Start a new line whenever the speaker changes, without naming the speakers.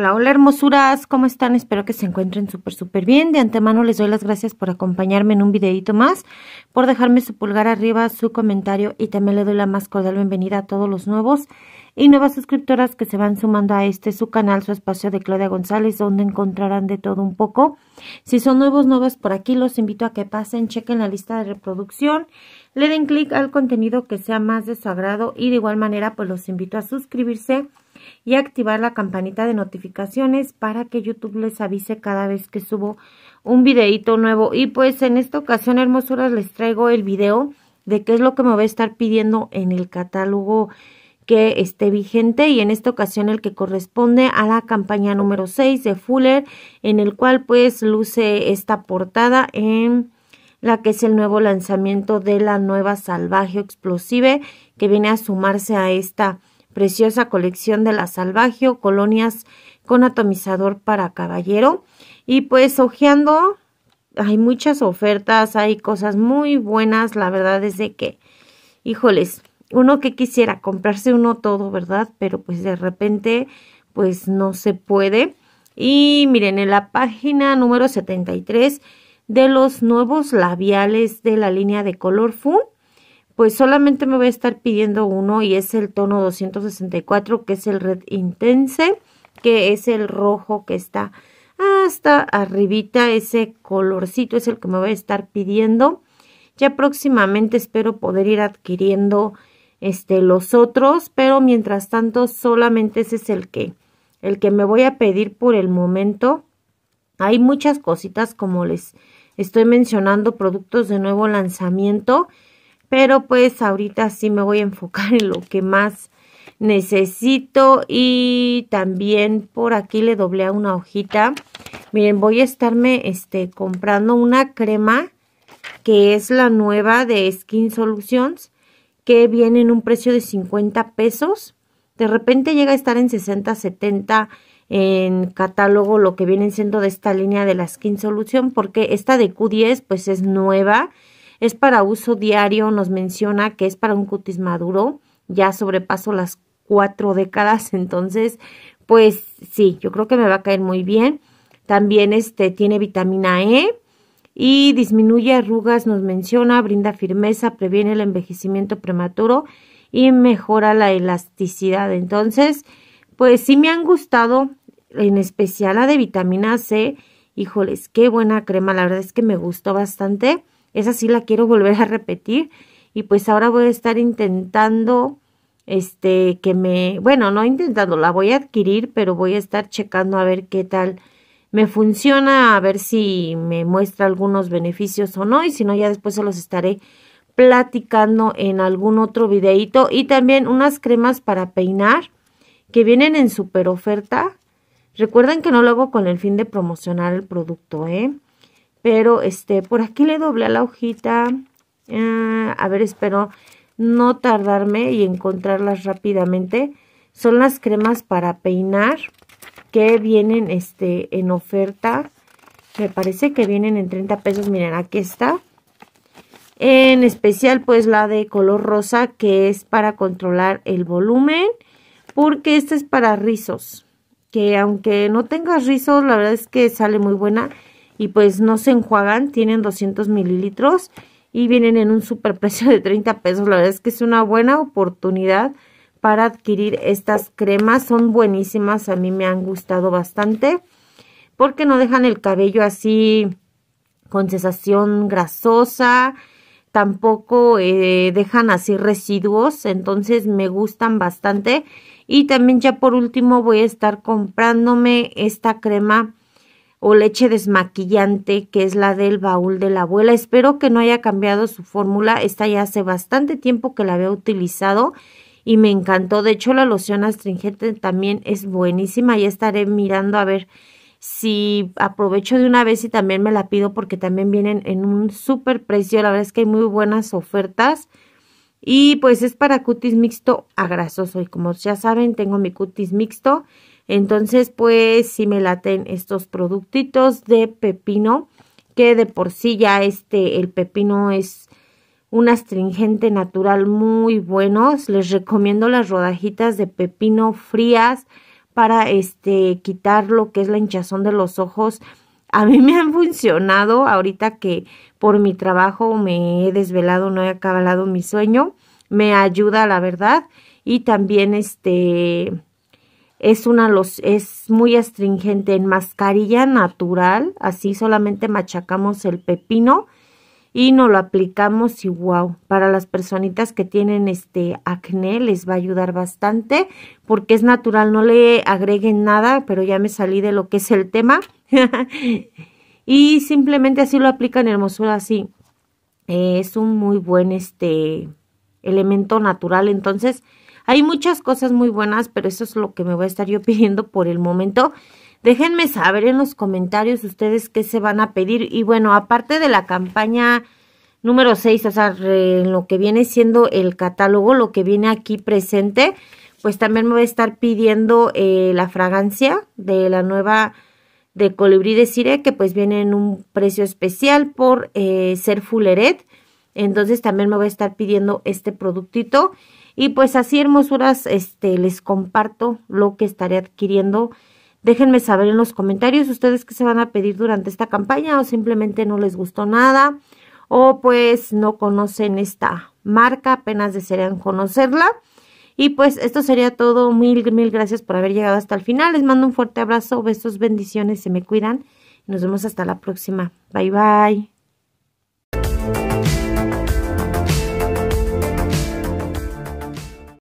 Hola, hola hermosuras, ¿cómo están? Espero que se encuentren súper, súper bien. De antemano les doy las gracias por acompañarme en un videito más, por dejarme su pulgar arriba, su comentario y también le doy la más cordial bienvenida a todos los nuevos y nuevas suscriptoras que se van sumando a este su canal, su espacio de Claudia González, donde encontrarán de todo un poco. Si son nuevos, nuevas por aquí, los invito a que pasen, chequen la lista de reproducción, le den clic al contenido que sea más de su agrado y de igual manera pues los invito a suscribirse y activar la campanita de notificaciones para que YouTube les avise cada vez que subo un videito nuevo. Y pues en esta ocasión, hermosuras, les traigo el video de qué es lo que me va a estar pidiendo en el catálogo que esté vigente y en esta ocasión el que corresponde a la campaña número 6 de Fuller en el cual pues luce esta portada en la que es el nuevo lanzamiento de la nueva Salvaje Explosive que viene a sumarse a esta preciosa colección de la Salvagio, colonias con atomizador para caballero. Y pues ojeando, hay muchas ofertas, hay cosas muy buenas, la verdad es de que, híjoles, uno que quisiera comprarse uno todo, ¿verdad? Pero pues de repente, pues no se puede. Y miren, en la página número 73 de los nuevos labiales de la línea de color Fu, pues solamente me voy a estar pidiendo uno y es el tono 264 que es el Red Intense, que es el rojo que está hasta arribita, ese colorcito es el que me voy a estar pidiendo. Ya próximamente espero poder ir adquiriendo este, los otros, pero mientras tanto solamente ese es el que, el que me voy a pedir por el momento. Hay muchas cositas como les estoy mencionando, productos de nuevo lanzamiento pero pues ahorita sí me voy a enfocar en lo que más necesito y también por aquí le doblé a una hojita. Miren, voy a estarme este, comprando una crema que es la nueva de Skin Solutions que viene en un precio de 50 pesos. De repente llega a estar en 60, 70 en catálogo lo que viene siendo de esta línea de la Skin Solution porque esta de Q10 pues es nueva es para uso diario, nos menciona que es para un cutis maduro, ya sobrepaso las cuatro décadas, entonces, pues sí, yo creo que me va a caer muy bien. También este tiene vitamina E y disminuye arrugas, nos menciona, brinda firmeza, previene el envejecimiento prematuro y mejora la elasticidad. Entonces, pues sí me han gustado, en especial la de vitamina C. Híjoles, qué buena crema, la verdad es que me gustó bastante. Esa sí la quiero volver a repetir y pues ahora voy a estar intentando este que me, bueno, no intentando, la voy a adquirir, pero voy a estar checando a ver qué tal me funciona, a ver si me muestra algunos beneficios o no y si no ya después se los estaré platicando en algún otro videito y también unas cremas para peinar que vienen en super oferta. Recuerden que no lo hago con el fin de promocionar el producto, ¿eh? Pero este, por aquí le doblé la hojita. Eh, a ver, espero no tardarme y encontrarlas rápidamente. Son las cremas para peinar que vienen este, en oferta. Me parece que vienen en 30 pesos. Miren, aquí está. En especial pues la de color rosa que es para controlar el volumen. Porque esta es para rizos. Que aunque no tengas rizos, la verdad es que sale muy buena y pues no se enjuagan, tienen 200 mililitros y vienen en un super precio de 30 pesos. La verdad es que es una buena oportunidad para adquirir estas cremas. Son buenísimas, a mí me han gustado bastante porque no dejan el cabello así con sensación grasosa, tampoco eh, dejan así residuos, entonces me gustan bastante. Y también ya por último voy a estar comprándome esta crema o leche desmaquillante, que es la del baúl de la abuela. Espero que no haya cambiado su fórmula. Esta ya hace bastante tiempo que la había utilizado y me encantó. De hecho, la loción astringente también es buenísima. Ya estaré mirando a ver si aprovecho de una vez y también me la pido porque también vienen en un super precio. La verdad es que hay muy buenas ofertas. Y pues es para cutis mixto a grasoso. Y como ya saben, tengo mi cutis mixto entonces, pues si me laten estos productitos de pepino, que de por sí ya este, el pepino es un astringente natural muy bueno. Les recomiendo las rodajitas de pepino frías para este quitar lo que es la hinchazón de los ojos. A mí me han funcionado ahorita que por mi trabajo me he desvelado, no he acabado mi sueño. Me ayuda, la verdad. Y también este es una los es muy astringente en mascarilla natural, así solamente machacamos el pepino y nos lo aplicamos y wow, para las personitas que tienen este acné les va a ayudar bastante porque es natural, no le agreguen nada, pero ya me salí de lo que es el tema. y simplemente así lo aplican hermosura así. Eh, es un muy buen este elemento natural, entonces hay muchas cosas muy buenas, pero eso es lo que me voy a estar yo pidiendo por el momento. Déjenme saber en los comentarios ustedes qué se van a pedir. Y bueno, aparte de la campaña número 6, o sea, en lo que viene siendo el catálogo, lo que viene aquí presente, pues también me voy a estar pidiendo eh, la fragancia de la nueva de Colibrí de Cire, que pues viene en un precio especial por eh, ser Fulleret. Entonces también me voy a estar pidiendo este productito. Y pues así, hermosuras, este, les comparto lo que estaré adquiriendo. Déjenme saber en los comentarios ustedes qué se van a pedir durante esta campaña o simplemente no les gustó nada o pues no conocen esta marca, apenas desearían conocerla. Y pues esto sería todo. Mil, mil gracias por haber llegado hasta el final. Les mando un fuerte abrazo, besos, bendiciones, se me cuidan. Nos vemos hasta la próxima. Bye bye.